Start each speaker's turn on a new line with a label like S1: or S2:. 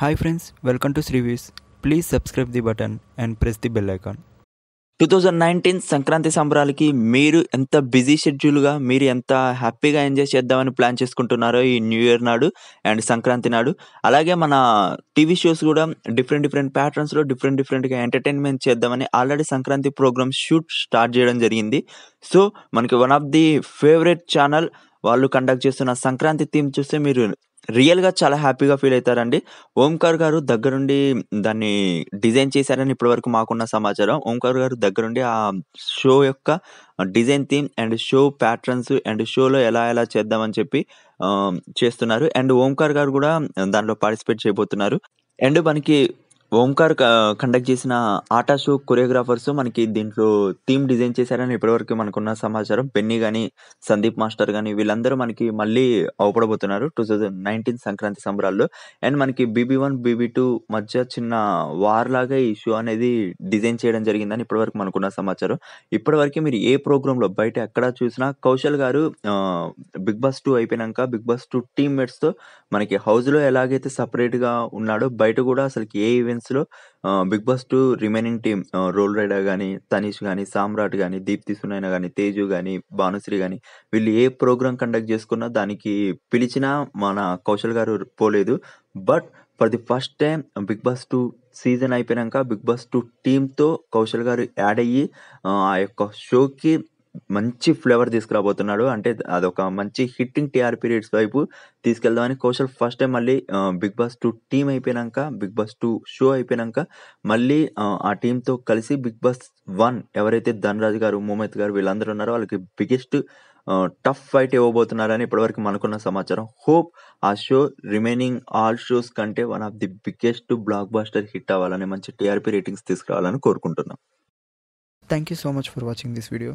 S1: Hi friends welcome to శ్రీవీస్ please subscribe the button and press the bell icon two thousand nineteen Sankranti సంబరాలకి మీరు ఎంత busy షెడ్యూల్గా మీరు ఎంత హ్యాపీగా ఎంజాయ్ చేద్దామని ప్లాన్ చేసుకుంటున్నారో ఈ న్యూ ఇయర్ నాడు అండ్ సంక్రాంతి నాడు అలాగే మన టీవీ షోస్ కూడా డిఫరెంట్ డిఫరెంట్ ప్యాటర్న్స్లో డిఫరెంట్ డిఫరెంట్గా ఎంటర్టైన్మెంట్ చేద్దామని already Sankranti program shoot start చేయడం జరిగింది సో మనకి one of the favourite channel వాళ్ళు కండక్ట్ చేస్తున్న సంక్రాంతి థీమ్ చూస్తే మీరు రియల్‌గా చాలా హ్యాపీగా ఫీల్ అవుతారండి ఓంకార్ గారు దగ్గరుండి దాన్ని డిజైన్ చేశారని ఇప్పటివరకు మాకున్న సమాచారం. ఓంకార్ గారు దగ్గరుండి ఆ షో యొక్క design theme and show patterns and షోలో ఎలా ఎలా చేద్దామని చెప్పి చేస్తున్నారు. అండ్ ఓంకార్ గారు కూడా దాంట్లో పార్టిసిపేట్ చేయబోతున్నారు. అండ్ మనకి ఓంకార్ కండక్ట్ చేసిన ఆటా షో కొరియోగ్రాఫర్స్ మనకి దీంట్లో థీమ్ డిజైన్ చేశారని ఇప్పటివరకు మనకున్న సమాచారం పెన్ని కానీ సందీప్ మాస్టర్ కానీ వీళ్ళందరూ మనకి మళ్ళీ అవపడబోతున్నారు టూ థౌజండ్ నైన్టీన్ సంక్రాంతి సంబరాల్లో అండ్ మనకి బీబీ వన్ బీబీ టూ మధ్య చిన్న వార్ లాగా ఈ షో అనేది డిజైన్ చేయడం జరిగిందని ఇప్పటివరకు మనకున్న సమాచారం ఇప్పటివరకు మీరు ఏ ప్రోగ్రాంలో బయట ఎక్కడ చూసినా Kaushal garu Bigg Boss two అయిపోయినాక బిగ్ బాస్ టూ టీమ్ తో మనకి హౌస్లో ఎలాగైతే సపరేట్గా ఉన్నాడో బయట కూడా అసలు ఏ ఈవెంట్ ఈవెంట్స్లో Bigg Boss two remaining team Roll Rida కానీ తనీష్ కానీ సామ్రాట్ కానీ దీప్తి సునైనా కానీ తేజు కానీ భానుశ్రీ కానీ వీళ్ళు ఏ ప్రోగ్రామ్ కండక్ట్ చేసుకున్నా దానికి పిలిచినా మన కౌశల్ గారు పోలేదు but for the first time Bigg Boss two season అయిపోయాక బిగ్ బాస్ టూ టీంతో కౌశల్ గారు యాడ్ అయ్యి ఆ యొక్క షోకి మంచి ఫ్లేవర్ తీసుకురాబోతున్నాడు అంటే అదొక మంచి హిట్టింగ్ టీఆర్పీ రేట్స్ వైపు తీసుకెళ్దామని కౌశల్ ఫస్ట్ టైం మళ్ళీ బిగ్ బాస్ టూ టీమ్ అయిపోయినాక బిగ్ బాస్ టూ షో అయిపోయినాక మళ్ళీ ఆ టీంతో కలిసి బిగ్ బాస్ వన్ ఎవరైతే ధనరాజ్ గారు మూమెత్ గారు వీళ్ళందరూ ఉన్నారో వాళ్ళకి బిగ్గెస్ట్ టఫ్ ఫైట్ ఇవ్వబోతున్నారని ఇప్పటివరకు మనకున్న సమాచారం హోప్ ఆ షో రిమైనింగ్ ఆల్ షోస్ కంటే one of the biggest blockbuster hit అవ్వాలని మంచి టీఆర్పీ రేటింగ్స్ తీసుకురావాలని కోరుకుంటున్నాం thank you so much for watching this video